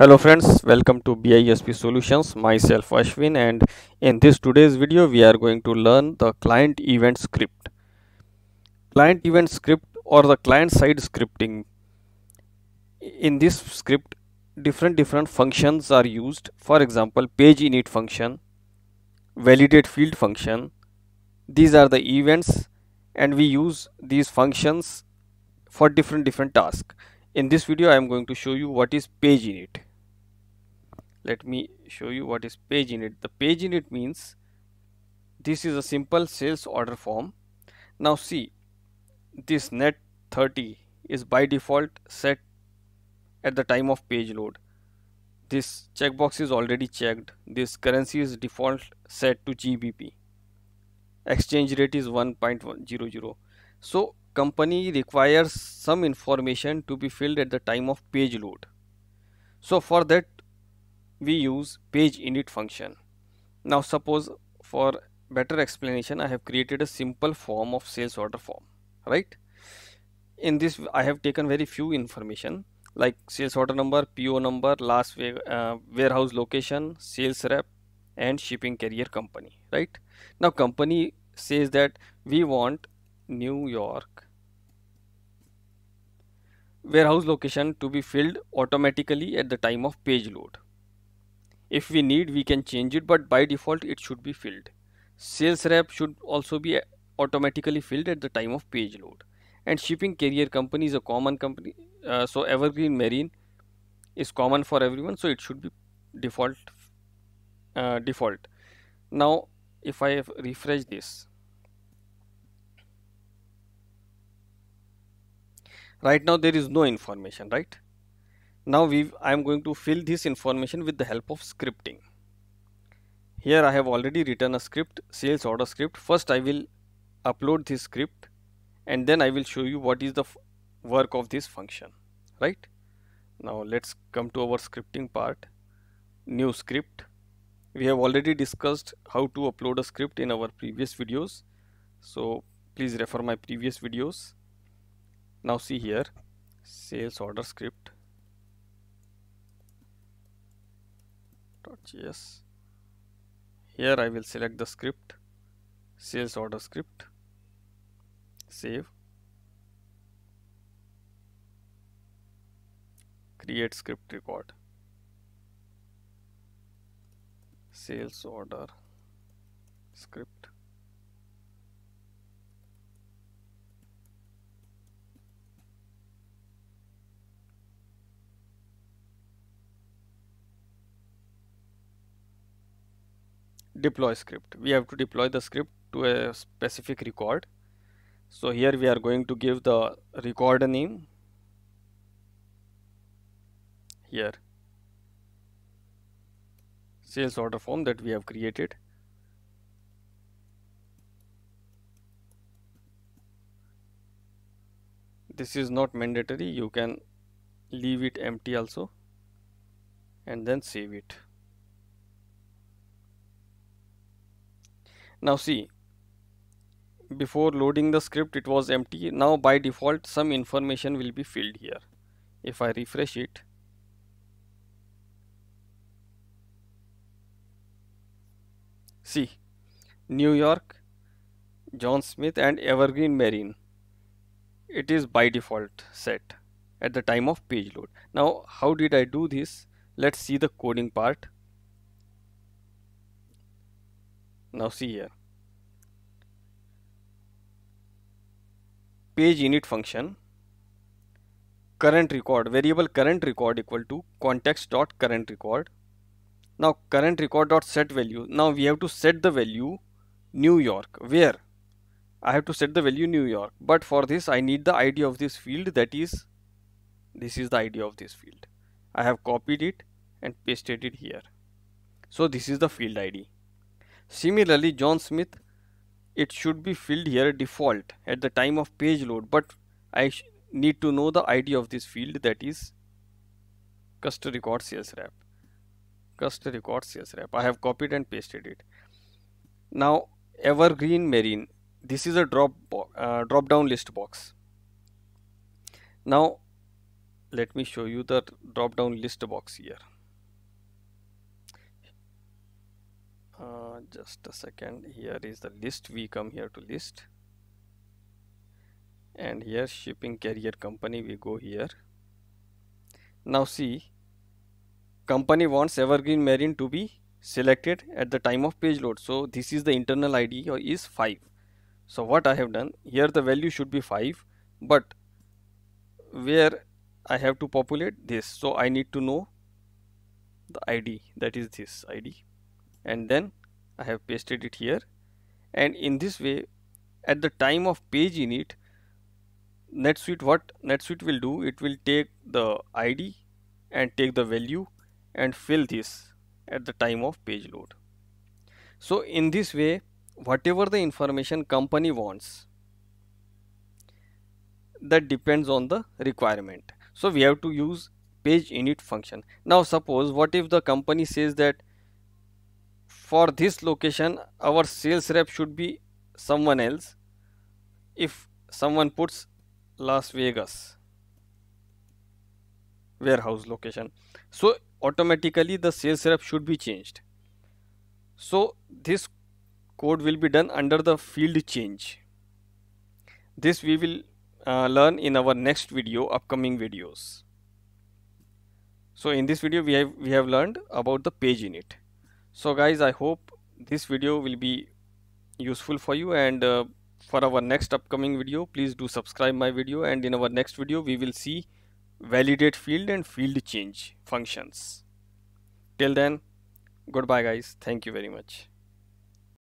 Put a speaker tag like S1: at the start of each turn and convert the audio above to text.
S1: hello friends welcome to bisp solutions myself ashwin and in this today's video we are going to learn the client event script client event script or the client side scripting in this script different different functions are used for example page init function validate field function these are the events and we use these functions for different different tasks in this video i am going to show you what is page init let me show you what is page init the page init means this is a simple sales order form now see this net 30 is by default set at the time of page load this checkbox is already checked this currency is default set to GBP exchange rate is 1.100 so company requires some information to be filled at the time of page load so for that we use page init function. Now suppose for better explanation I have created a simple form of sales order form right. In this I have taken very few information like sales order number, PO number, last uh, warehouse location, sales rep and shipping carrier company right. Now company says that we want New York warehouse location to be filled automatically at the time of page load if we need we can change it but by default it should be filled sales rep should also be automatically filled at the time of page load and shipping carrier company is a common company uh, so evergreen marine is common for everyone so it should be default uh, default now if i refresh this right now there is no information right now we I am going to fill this information with the help of scripting here I have already written a script sales order script first I will upload this script and then I will show you what is the work of this function right now let's come to our scripting part new script we have already discussed how to upload a script in our previous videos so please refer my previous videos now see here sales order script sales.js. Here I will select the script, sales order script, save, create script record, sales order script deploy script we have to deploy the script to a specific record so here we are going to give the record name here sales order form that we have created this is not mandatory you can leave it empty also and then save it now see before loading the script it was empty now by default some information will be filled here if I refresh it see New York John Smith and Evergreen Marine it is by default set at the time of page load now how did I do this let's see the coding part Now see here. Page init function current record variable current record equal to context dot current record now current record dot set value now we have to set the value new york where i have to set the value new york but for this i need the id of this field that is this is the id of this field i have copied it and pasted it here so this is the field id Similarly, John Smith, it should be filled here default at the time of page load, but I need to know the ID of this field that is custom record CSRAP. Custom record CSRAP. I have copied and pasted it. Now, evergreen marine. This is a drop uh, drop down list box. Now, let me show you the drop down list box here. just a second here is the list we come here to list and here shipping carrier company we go here now see company wants evergreen marine to be selected at the time of page load so this is the internal id or is 5 so what i have done here the value should be 5 but where i have to populate this so i need to know the id that is this id and then I have pasted it here and in this way at the time of page init NetSuite what NetSuite will do it will take the ID and take the value and fill this at the time of page load. So in this way whatever the information company wants that depends on the requirement. So we have to use page init function. Now suppose what if the company says that for this location our sales rep should be someone else if someone puts Las Vegas warehouse location so automatically the sales rep should be changed so this code will be done under the field change this we will uh, learn in our next video upcoming videos so in this video we have we have learned about the page init so guys i hope this video will be useful for you and uh, for our next upcoming video please do subscribe my video and in our next video we will see validate field and field change functions till then goodbye guys thank you very much